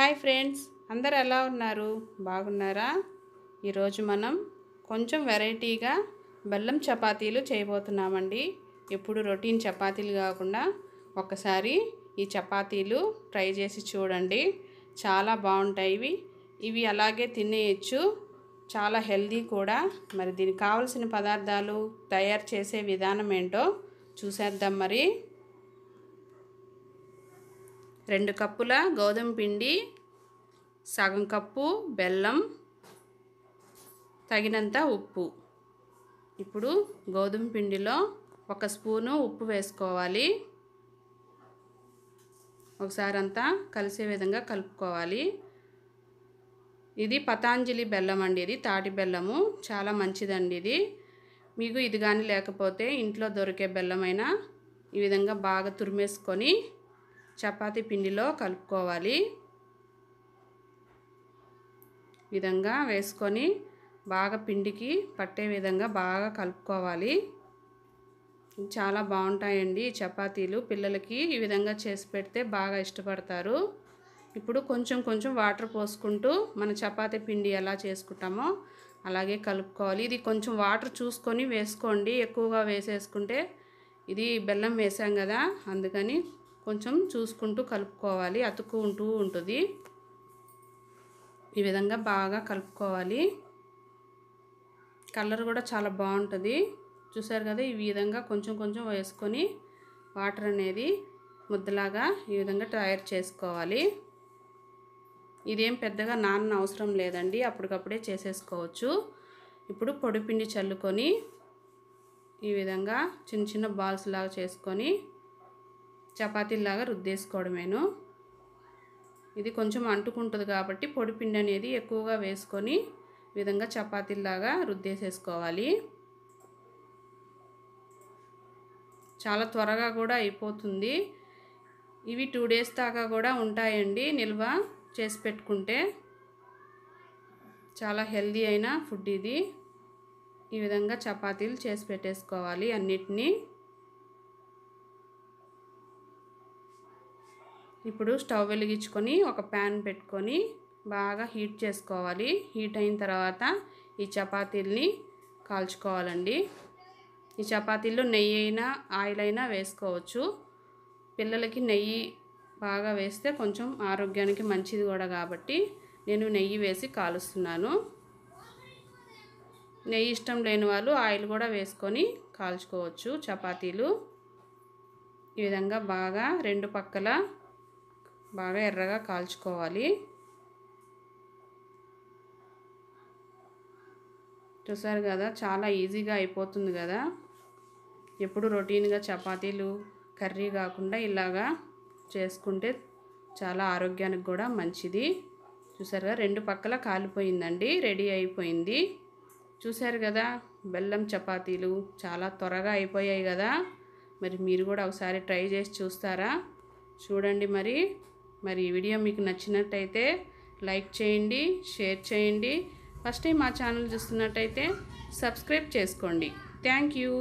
hi friends అందరు ఎలా ఉన్నారు బాగున్నారా ఈరోజు మనం కొంచెం వెరైటీగా బెల్లం చపాతీలు చేయబోతున్నామండి ఎప్పుడు రొటీన్ చపాతీలు కాకుండా ఒకసారి ఈ చపాతీలు ట్రై చేసి చూడండి చాలా బాగుంటాయి ఇవి ఇవి అలాగే తినేయచ్చు చాలా హెల్దీ కూడా మరి దీనికి కావలసిన పదార్థాలు తయారు చేసే విధానం ఏంటో చూసేద్దాం మరి రెండు కప్పుల గోధుమ పిండి సగం కప్పు బెల్లం తగినంత ఉప్పు ఇప్పుడు గోధుమ పిండిలో ఒక స్పూను ఉప్పు వేసుకోవాలి ఒకసారి అంతా కలిసే విధంగా కలుపుకోవాలి ఇది పతాంజలి బెల్లం అండి ఇది తాటి బెల్లము చాలా మంచిదండి ఇది మీకు ఇది కానీ లేకపోతే ఇంట్లో దొరికే బెల్లమైనా ఈ విధంగా బాగా తురిమేసుకొని చపాతీ పిండిలో కలుపుకోవాలి విధంగా వేసుకొని బాగా పిండికి పట్టే విధంగా బాగా కలుపుకోవాలి చాలా బాగుంటాయండి చపాతీలు పిల్లలకి ఈ విధంగా చేసి పెడితే బాగా ఇష్టపడతారు ఇప్పుడు కొంచెం కొంచెం వాటర్ పోసుకుంటూ మన చపాతీ పిండి ఎలా చేసుకుంటామో అలాగే కలుపుకోవాలి ఇది కొంచెం వాటర్ చూసుకొని వేసుకోండి ఎక్కువగా వేసేసుకుంటే ఇది బెల్లం వేసాం కదా అందుకని కొంచెం చూసుకుంటూ కలుపుకోవాలి అతుక్కుంటూ ఉంటుంది ఈ విధంగా బాగా కలుపుకోవాలి కలర్ కూడా చాలా బాగుంటుంది చూసారు కదా ఈ విధంగా కొంచెం కొంచెం వేసుకొని వాటర్ అనేది ముద్దలాగా ఈ విధంగా తయారు చేసుకోవాలి ఇదేం పెద్దగా నాన్న అవసరం లేదండి అప్పటికప్పుడే చేసేసుకోవచ్చు ఇప్పుడు పొడిపిండి చల్లుకొని ఈ విధంగా చిన్న చిన్న బాల్స్ లాగా చేసుకొని చపాతీలాగా రుద్దేసుకోవడమేను ఇది కొంచెం అంటుకుంటుంది కాబట్టి పొడి పిండి అనేది ఎక్కువగా వేసుకొని విధంగా చపాతీలాగా రుద్దేసేసుకోవాలి చాలా త్వరగా కూడా అయిపోతుంది ఇవి టూ డేస్ దాకా కూడా ఉంటాయండి నిల్వ చేసి పెట్టుకుంటే చాలా హెల్దీ అయిన ఫుడ్ ఇది ఈ విధంగా చపాతీలు చేసి పెట్టేసుకోవాలి అన్నిటినీ ఇప్పుడు స్టవ్ వెలిగించుకొని ఒక ప్యాన్ పెట్టుకొని బాగా హీట్ చేసుకోవాలి హీట్ అయిన తర్వాత ఈ చపాతీల్ని కాల్చుకోవాలండి ఈ చపాతీల్లో నెయ్యి అయినా ఆయిల్ అయినా వేసుకోవచ్చు పిల్లలకి నెయ్యి బాగా వేస్తే కొంచెం ఆరోగ్యానికి మంచిది కూడా కాబట్టి నేను నెయ్యి వేసి కాలుస్తున్నాను నెయ్యి ఇష్టం లేని వాళ్ళు ఆయిల్ కూడా వేసుకొని కాల్చుకోవచ్చు చపాతీలు ఈ విధంగా బాగా రెండు పక్కల బాగా ఎర్రగా కాల్చుకోవాలి చూసారు కదా చాలా ఈజీగా అయిపోతుంది కదా ఎప్పుడు రొటీన్గా చపాతీలు కర్రీ కాకుండా ఇలాగా చేసుకుంటే చాలా ఆరోగ్యానికి కూడా మంచిది చూసారుగా రెండు పక్కల కాలిపోయిందండి రెడీ అయిపోయింది చూశారు కదా బెల్లం చపాతీలు చాలా త్వరగా అయిపోయాయి కదా మరి మీరు కూడా ఒకసారి ట్రై చేసి చూస్తారా చూడండి మరి మరి ఈ వీడియో మీకు నచ్చినట్టయితే లైక్ చేయండి షేర్ చేయండి ఫస్ట్ టైం మా ఛానల్ చూస్తున్నట్టయితే సబ్స్క్రైబ్ చేసుకోండి థ్యాంక్ యూ